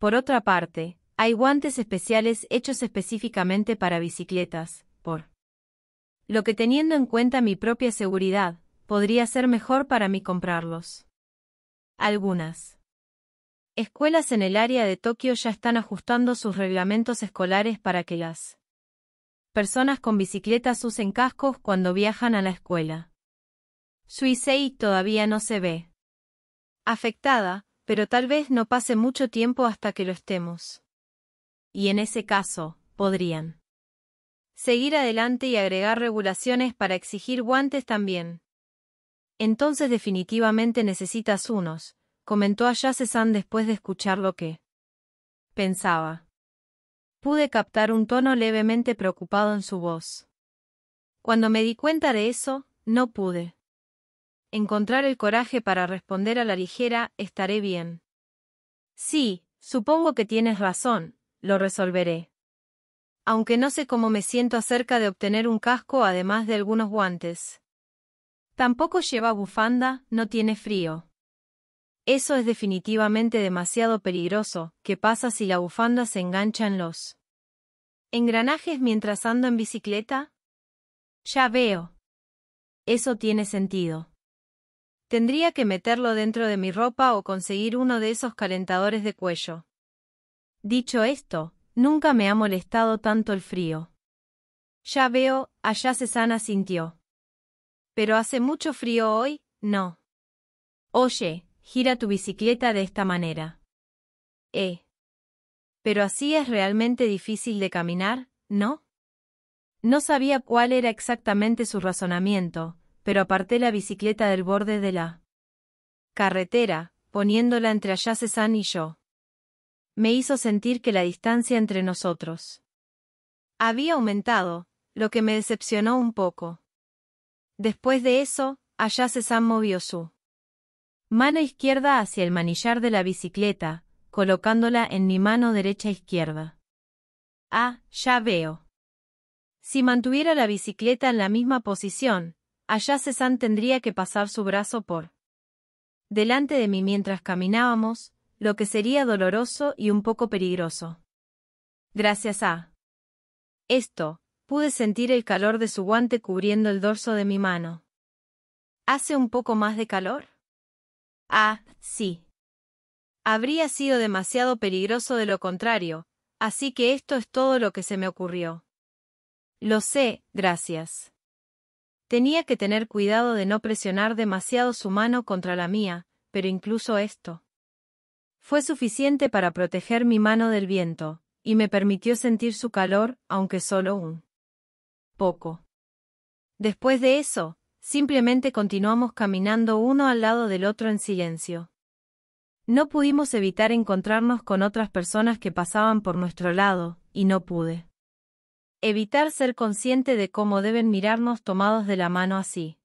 Por otra parte, hay guantes especiales hechos específicamente para bicicletas, por lo que teniendo en cuenta mi propia seguridad, podría ser mejor para mí comprarlos. Algunas escuelas en el área de Tokio ya están ajustando sus reglamentos escolares para que las personas con bicicletas usen cascos cuando viajan a la escuela. Suisei todavía no se ve afectada, pero tal vez no pase mucho tiempo hasta que lo estemos. Y en ese caso, podrían seguir adelante y agregar regulaciones para exigir guantes también. Entonces definitivamente necesitas unos, comentó Ayase-san después de escuchar lo que pensaba. Pude captar un tono levemente preocupado en su voz. Cuando me di cuenta de eso, no pude encontrar el coraje para responder a la ligera, estaré bien. Sí, supongo que tienes razón, lo resolveré. Aunque no sé cómo me siento acerca de obtener un casco además de algunos guantes. Tampoco lleva bufanda, no tiene frío. Eso es definitivamente demasiado peligroso, ¿qué pasa si la bufanda se engancha en los engranajes mientras ando en bicicleta? Ya veo. Eso tiene sentido. Tendría que meterlo dentro de mi ropa o conseguir uno de esos calentadores de cuello. Dicho esto, nunca me ha molestado tanto el frío. Ya veo, allá sana sintió. Pero hace mucho frío hoy, no. Oye, gira tu bicicleta de esta manera. Eh. Pero así es realmente difícil de caminar, ¿no? No sabía cuál era exactamente su razonamiento, pero aparté la bicicleta del borde de la carretera, poniéndola entre allá san y yo. Me hizo sentir que la distancia entre nosotros había aumentado, lo que me decepcionó un poco. Después de eso, allá san movió su mano izquierda hacia el manillar de la bicicleta, colocándola en mi mano derecha e izquierda. Ah, ya veo. Si mantuviera la bicicleta en la misma posición, Allá Cezanne tendría que pasar su brazo por delante de mí mientras caminábamos, lo que sería doloroso y un poco peligroso. Gracias a esto, pude sentir el calor de su guante cubriendo el dorso de mi mano. ¿Hace un poco más de calor? Ah, sí. Habría sido demasiado peligroso de lo contrario, así que esto es todo lo que se me ocurrió. Lo sé, gracias. Tenía que tener cuidado de no presionar demasiado su mano contra la mía, pero incluso esto fue suficiente para proteger mi mano del viento, y me permitió sentir su calor, aunque solo un poco. Después de eso, simplemente continuamos caminando uno al lado del otro en silencio. No pudimos evitar encontrarnos con otras personas que pasaban por nuestro lado, y no pude Evitar ser consciente de cómo deben mirarnos tomados de la mano así.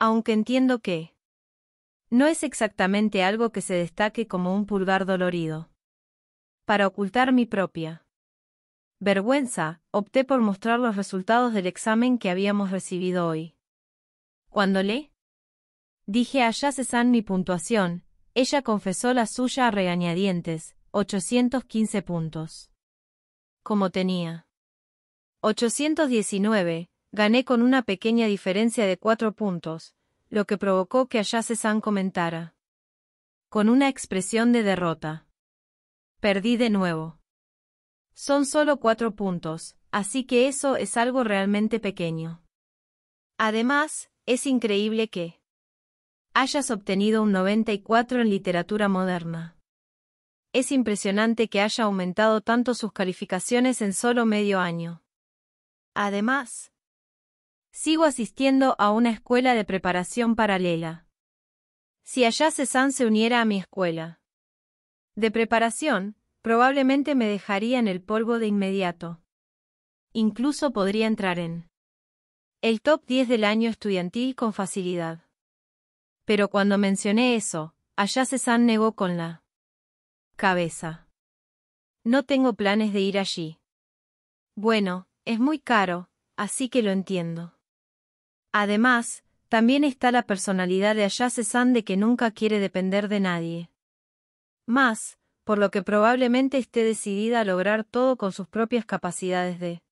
Aunque entiendo que no es exactamente algo que se destaque como un pulgar dolorido. Para ocultar mi propia vergüenza, opté por mostrar los resultados del examen que habíamos recibido hoy. Cuando le dije a san mi puntuación, ella confesó la suya a regañadientes, 815 puntos. Como tenía 819, gané con una pequeña diferencia de cuatro puntos, lo que provocó que Ayase San comentara. Con una expresión de derrota. Perdí de nuevo. Son solo cuatro puntos, así que eso es algo realmente pequeño. Además, es increíble que hayas obtenido un 94 en literatura moderna. Es impresionante que haya aumentado tanto sus calificaciones en solo medio año. Además, sigo asistiendo a una escuela de preparación paralela. Si allá san se uniera a mi escuela de preparación, probablemente me dejaría en el polvo de inmediato. Incluso podría entrar en el top 10 del año estudiantil con facilidad. Pero cuando mencioné eso, allá san negó con la cabeza. No tengo planes de ir allí. Bueno, es muy caro, así que lo entiendo. Además, también está la personalidad de Ayase San de que nunca quiere depender de nadie. Más, por lo que probablemente esté decidida a lograr todo con sus propias capacidades de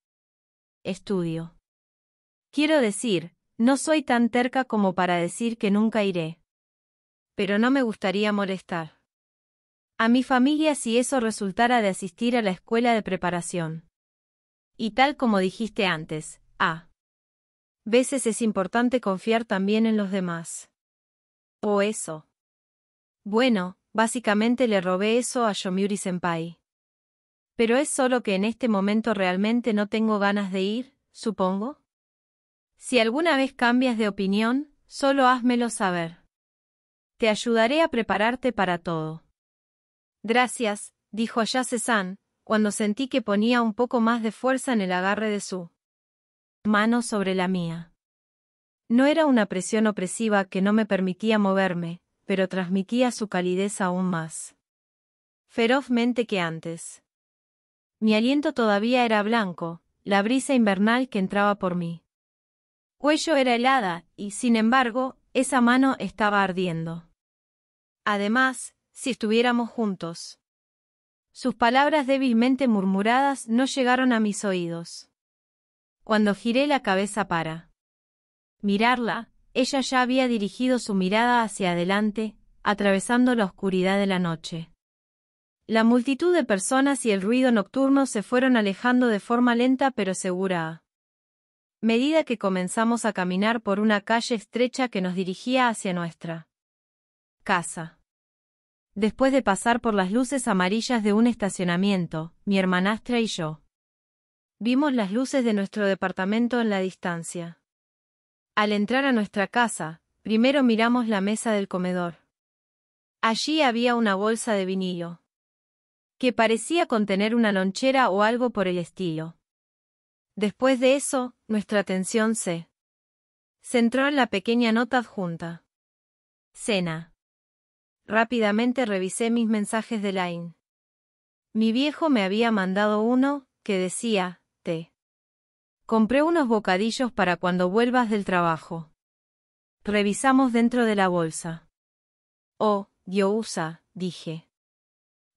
estudio. Quiero decir, no soy tan terca como para decir que nunca iré. Pero no me gustaría molestar. A mi familia si eso resultara de asistir a la escuela de preparación. Y tal como dijiste antes, a veces es importante confiar también en los demás. O eso. Bueno, básicamente le robé eso a Yomiuri Senpai. Pero es solo que en este momento realmente no tengo ganas de ir, supongo. Si alguna vez cambias de opinión, solo házmelo saber. Te ayudaré a prepararte para todo. Gracias, dijo Ayase-san, cuando sentí que ponía un poco más de fuerza en el agarre de su mano sobre la mía. No era una presión opresiva que no me permitía moverme, pero transmitía su calidez aún más ferozmente que antes. Mi aliento todavía era blanco, la brisa invernal que entraba por mí. Cuello era helada, y sin embargo, esa mano estaba ardiendo. Además, si estuviéramos juntos. Sus palabras débilmente murmuradas no llegaron a mis oídos. Cuando giré la cabeza para mirarla, ella ya había dirigido su mirada hacia adelante, atravesando la oscuridad de la noche. La multitud de personas y el ruido nocturno se fueron alejando de forma lenta pero segura medida que comenzamos a caminar por una calle estrecha que nos dirigía hacia nuestra casa. Después de pasar por las luces amarillas de un estacionamiento, mi hermanastra y yo. Vimos las luces de nuestro departamento en la distancia. Al entrar a nuestra casa, primero miramos la mesa del comedor. Allí había una bolsa de vinilo. Que parecía contener una lonchera o algo por el estilo. Después de eso, nuestra atención se centró en la pequeña nota adjunta. Cena. Rápidamente revisé mis mensajes de Line. Mi viejo me había mandado uno, que decía, te. Compré unos bocadillos para cuando vuelvas del trabajo. Revisamos dentro de la bolsa. Oh, Diousa, dije.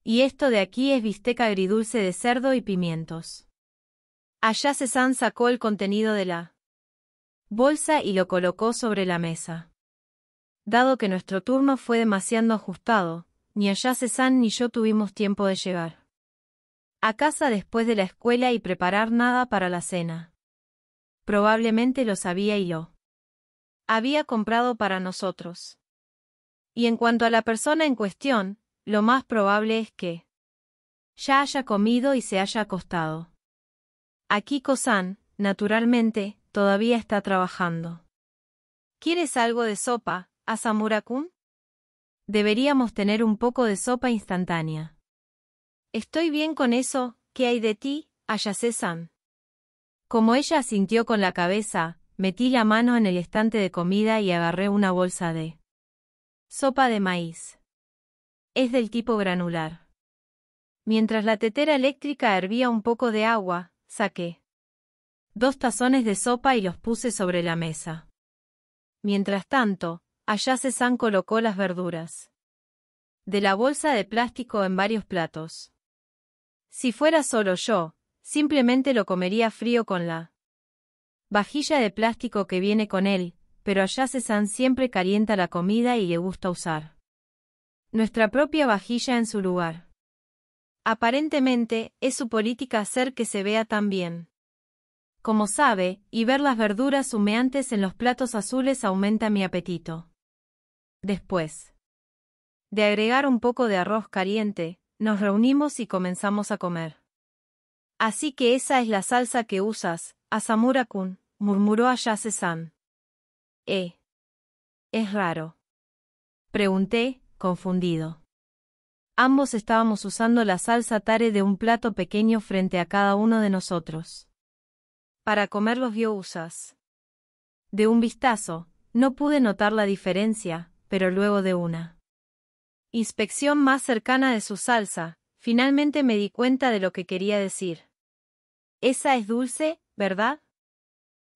Y esto de aquí es bisteca agridulce de cerdo y pimientos. Allá Cezanne sacó el contenido de la bolsa y lo colocó sobre la mesa dado que nuestro turno fue demasiado ajustado, ni allá Cezanne ni yo tuvimos tiempo de llegar. A casa después de la escuela y preparar nada para la cena. Probablemente lo sabía yo. Había comprado para nosotros. Y en cuanto a la persona en cuestión, lo más probable es que ya haya comido y se haya acostado. Aquí, san naturalmente, todavía está trabajando. ¿Quieres algo de sopa, a Samurakun? Deberíamos tener un poco de sopa instantánea. Estoy bien con eso, ¿qué hay de ti, Ayase-san? Como ella asintió con la cabeza, metí la mano en el estante de comida y agarré una bolsa de sopa de maíz. Es del tipo granular. Mientras la tetera eléctrica hervía un poco de agua, saqué dos tazones de sopa y los puse sobre la mesa. Mientras tanto, Allá san colocó las verduras. De la bolsa de plástico en varios platos. Si fuera solo yo, simplemente lo comería frío con la vajilla de plástico que viene con él, pero allá san siempre calienta la comida y le gusta usar nuestra propia vajilla en su lugar. Aparentemente, es su política hacer que se vea tan bien. Como sabe, y ver las verduras humeantes en los platos azules aumenta mi apetito. Después de agregar un poco de arroz caliente, nos reunimos y comenzamos a comer. Así que esa es la salsa que usas, Asamura-kun, murmuró Ayase-san. Eh. Es raro. Pregunté, confundido. Ambos estábamos usando la salsa tare de un plato pequeño frente a cada uno de nosotros. Para comer los usas. De un vistazo, no pude notar la diferencia, pero luego de una inspección más cercana de su salsa, finalmente me di cuenta de lo que quería decir. Esa es dulce, ¿verdad?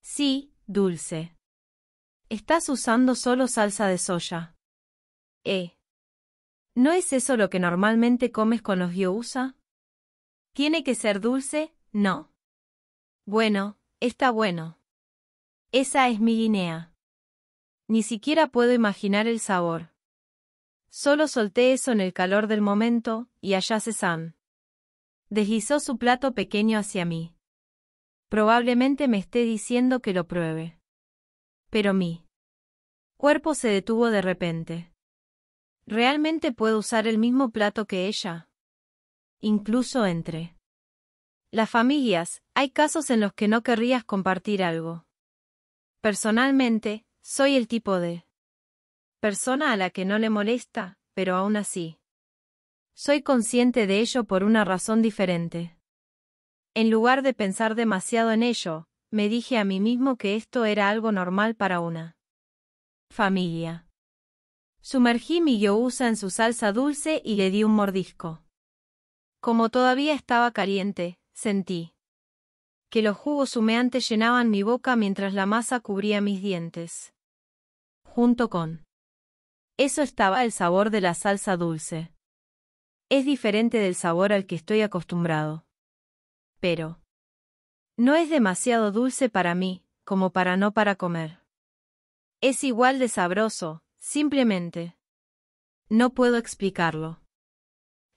Sí, dulce. Estás usando solo salsa de soya. Eh. ¿No es eso lo que normalmente comes con los gyoza? ¿Tiene que ser dulce? No. Bueno, está bueno. Esa es mi guinea. Ni siquiera puedo imaginar el sabor. Solo solté eso en el calor del momento, y allá se San. Deslizó su plato pequeño hacia mí. Probablemente me esté diciendo que lo pruebe. Pero mi cuerpo se detuvo de repente. ¿Realmente puedo usar el mismo plato que ella? Incluso entre las familias, hay casos en los que no querrías compartir algo. Personalmente, soy el tipo de persona a la que no le molesta, pero aún así. Soy consciente de ello por una razón diferente. En lugar de pensar demasiado en ello, me dije a mí mismo que esto era algo normal para una familia. Sumergí mi usa en su salsa dulce y le di un mordisco. Como todavía estaba caliente, sentí que los jugos humeantes llenaban mi boca mientras la masa cubría mis dientes. Junto con eso estaba el sabor de la salsa dulce. Es diferente del sabor al que estoy acostumbrado. Pero no es demasiado dulce para mí, como para no para comer. Es igual de sabroso, simplemente. No puedo explicarlo.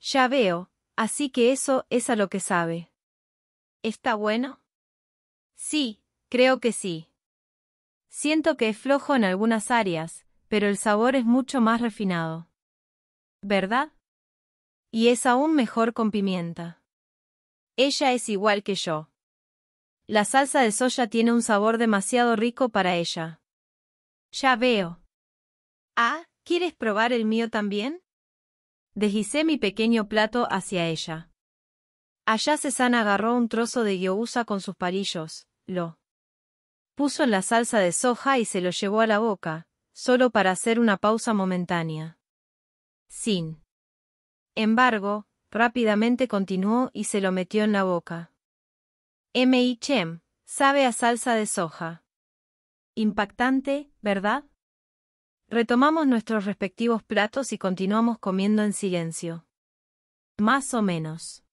Ya veo, así que eso es a lo que sabe. ¿Está bueno? Sí, creo que sí. Siento que es flojo en algunas áreas, pero el sabor es mucho más refinado. ¿Verdad? Y es aún mejor con pimienta. Ella es igual que yo. La salsa de soya tiene un sabor demasiado rico para ella. Ya veo. Ah, ¿quieres probar el mío también? Deslicé mi pequeño plato hacia ella. Allá Sesana agarró un trozo de gyoza con sus palillos, lo puso en la salsa de soja y se lo llevó a la boca, solo para hacer una pausa momentánea. Sin embargo, rápidamente continuó y se lo metió en la boca. M.I. Chem, sabe a salsa de soja. Impactante, ¿verdad? Retomamos nuestros respectivos platos y continuamos comiendo en silencio. Más o menos.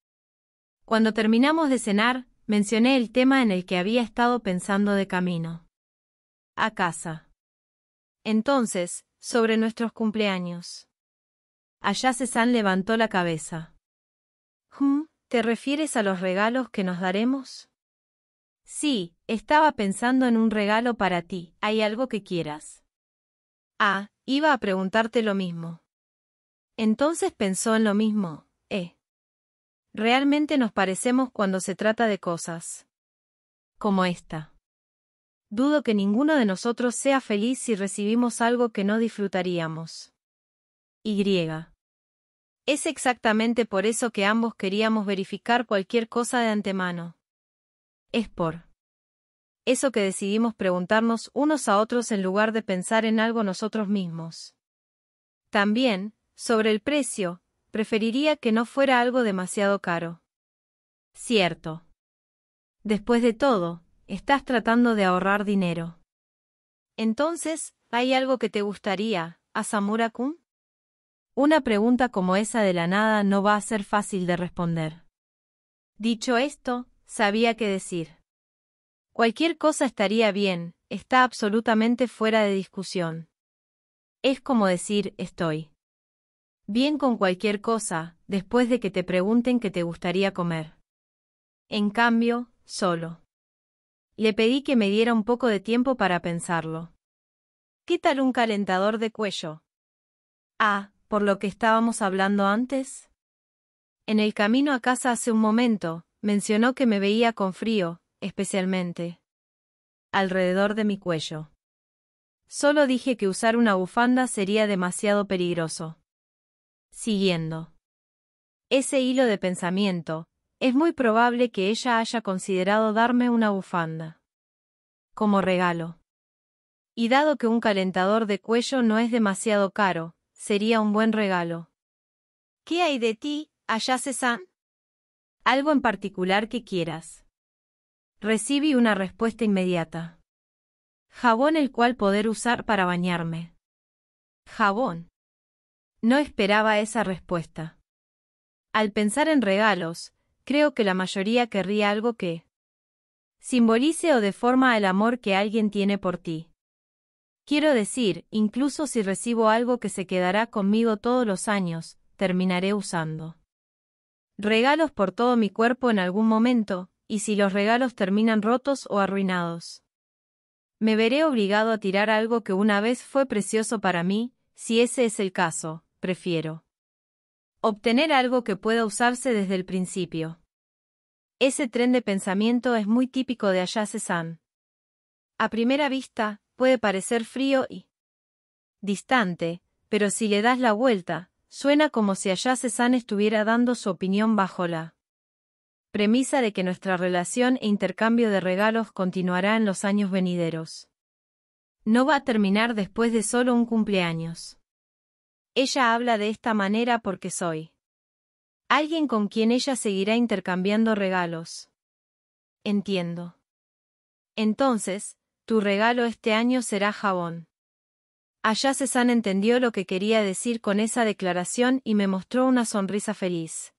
Cuando terminamos de cenar, mencioné el tema en el que había estado pensando de camino. A casa. Entonces, sobre nuestros cumpleaños. Allá Cezanne levantó la cabeza. Hm, ¿Te refieres a los regalos que nos daremos? Sí, estaba pensando en un regalo para ti. ¿Hay algo que quieras? Ah, iba a preguntarte lo mismo. Entonces pensó en lo mismo, ¿eh? Realmente nos parecemos cuando se trata de cosas como esta. Dudo que ninguno de nosotros sea feliz si recibimos algo que no disfrutaríamos. Y. Es exactamente por eso que ambos queríamos verificar cualquier cosa de antemano. Es por eso que decidimos preguntarnos unos a otros en lugar de pensar en algo nosotros mismos. También, sobre el precio, preferiría que no fuera algo demasiado caro. Cierto. Después de todo, estás tratando de ahorrar dinero. Entonces, ¿hay algo que te gustaría, Asamura-kun? Una pregunta como esa de la nada no va a ser fácil de responder. Dicho esto, sabía qué decir. Cualquier cosa estaría bien, está absolutamente fuera de discusión. Es como decir estoy. Bien con cualquier cosa, después de que te pregunten qué te gustaría comer. En cambio, solo. Le pedí que me diera un poco de tiempo para pensarlo. ¿Qué tal un calentador de cuello? Ah, por lo que estábamos hablando antes. En el camino a casa hace un momento, mencionó que me veía con frío, especialmente. Alrededor de mi cuello. Solo dije que usar una bufanda sería demasiado peligroso siguiendo ese hilo de pensamiento, es muy probable que ella haya considerado darme una bufanda como regalo. Y dado que un calentador de cuello no es demasiado caro, sería un buen regalo. ¿Qué hay de ti, allá, san Algo en particular que quieras. Recibí una respuesta inmediata. Jabón el cual poder usar para bañarme. Jabón. No esperaba esa respuesta. Al pensar en regalos, creo que la mayoría querría algo que simbolice o deforma el amor que alguien tiene por ti. Quiero decir, incluso si recibo algo que se quedará conmigo todos los años, terminaré usando regalos por todo mi cuerpo en algún momento, y si los regalos terminan rotos o arruinados. Me veré obligado a tirar algo que una vez fue precioso para mí, si ese es el caso prefiero. Obtener algo que pueda usarse desde el principio. Ese tren de pensamiento es muy típico de Ayase San. A primera vista, puede parecer frío y distante, pero si le das la vuelta, suena como si Ayase San estuviera dando su opinión bajo la premisa de que nuestra relación e intercambio de regalos continuará en los años venideros. No va a terminar después de solo un cumpleaños. Ella habla de esta manera porque soy. Alguien con quien ella seguirá intercambiando regalos. Entiendo. Entonces, tu regalo este año será jabón. Allá Cezanne entendió lo que quería decir con esa declaración y me mostró una sonrisa feliz.